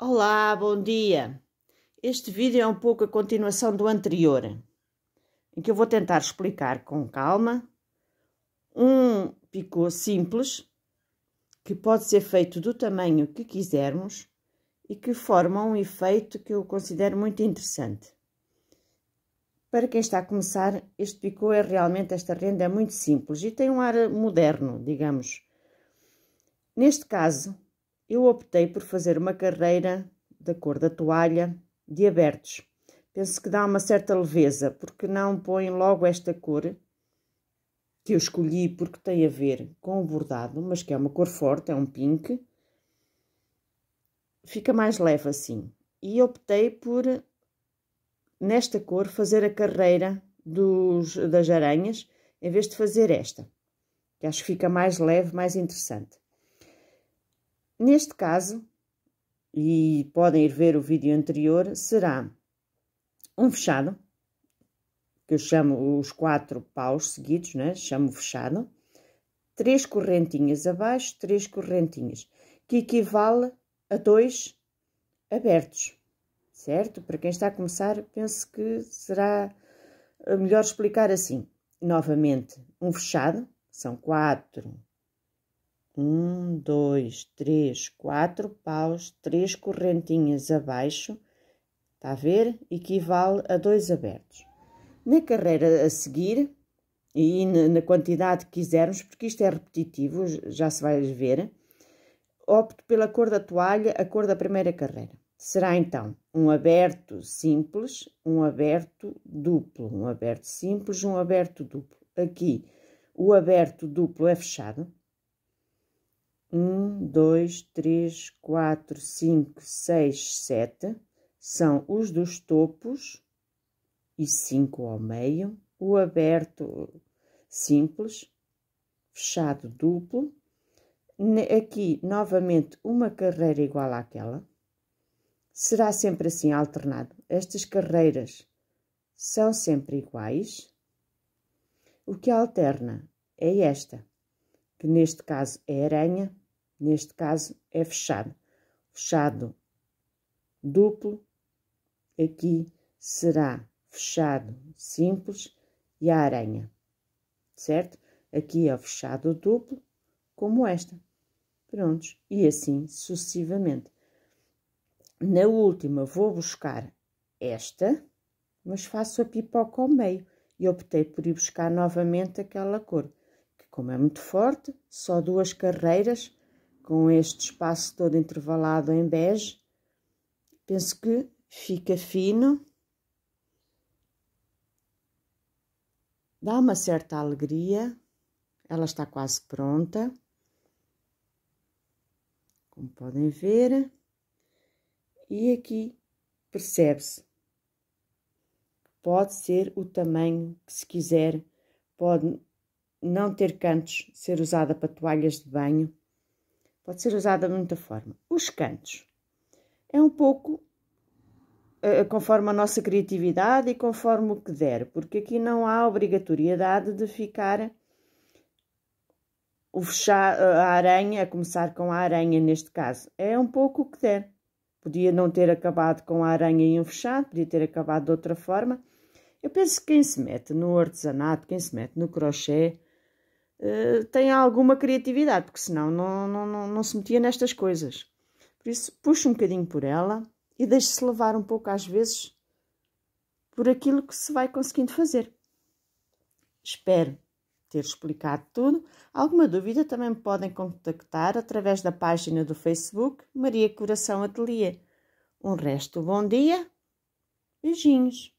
Olá, bom dia! Este vídeo é um pouco a continuação do anterior, em que eu vou tentar explicar com calma um picô simples que pode ser feito do tamanho que quisermos e que forma um efeito que eu considero muito interessante. Para quem está a começar, este picô é realmente, esta renda é muito simples e tem um ar moderno, digamos. Neste caso, eu optei por fazer uma carreira da cor da toalha de abertos. Penso que dá uma certa leveza, porque não põe logo esta cor que eu escolhi porque tem a ver com o bordado, mas que é uma cor forte, é um pink. Fica mais leve assim. E optei por, nesta cor, fazer a carreira dos, das aranhas, em vez de fazer esta, que acho que fica mais leve, mais interessante. Neste caso, e podem ir ver o vídeo anterior, será um fechado, que eu chamo os quatro paus seguidos, né? chamo fechado, três correntinhas abaixo, três correntinhas, que equivale a dois abertos, certo? Para quem está a começar, penso que será eh, melhor explicar assim. Novamente, um fechado, são quatro um, dois, três, quatro paus, três correntinhas abaixo, está a ver? Equivale a dois abertos. Na carreira a seguir, e na quantidade que quisermos, porque isto é repetitivo, já se vai ver, opto pela cor da toalha, a cor da primeira carreira. Será então um aberto simples, um aberto duplo, um aberto simples, um aberto duplo. Aqui o aberto duplo é fechado, 1, 2, 3, 4, 5, 6, 7 são os dos topos e 5 ao meio, o aberto simples, fechado duplo. Aqui, novamente, uma carreira igual àquela. Será sempre assim alternado. Estas carreiras são sempre iguais. O que alterna é esta, que neste caso é aranha, neste caso é fechado. Fechado duplo, aqui será fechado simples e a aranha, certo? Aqui é o fechado duplo, como esta. Prontos, e assim sucessivamente. Na última vou buscar esta, mas faço a pipoca ao meio e optei por ir buscar novamente aquela cor, que como é muito forte, só duas carreiras com este espaço todo intervalado em bege, penso que fica fino, dá uma certa alegria, ela está quase pronta, como podem ver, e aqui percebe-se pode ser o tamanho que se quiser, pode não ter cantos, ser usada para toalhas de banho. Pode ser usada de muita forma. Os cantos. É um pouco uh, conforme a nossa criatividade e conforme o que der, porque aqui não há obrigatoriedade de ficar o fechar, eh, a aranha, a começar com a aranha neste caso. É um pouco o que der. Podia não ter acabado com a aranha em um fechado, podia ter acabado de outra forma. Eu penso que quem se mete no artesanato, quem se mete no crochê, eh, tenha alguma criatividade, porque senão não, não, não, não se metia nestas coisas. Por isso, puxe um bocadinho por ela e deixe-se levar um pouco, às vezes, por aquilo que se vai conseguindo fazer. Espero ter explicado tudo. Alguma dúvida também me podem contactar através da página do Facebook Maria Coração Atelier. Um resto bom dia. Beijinhos.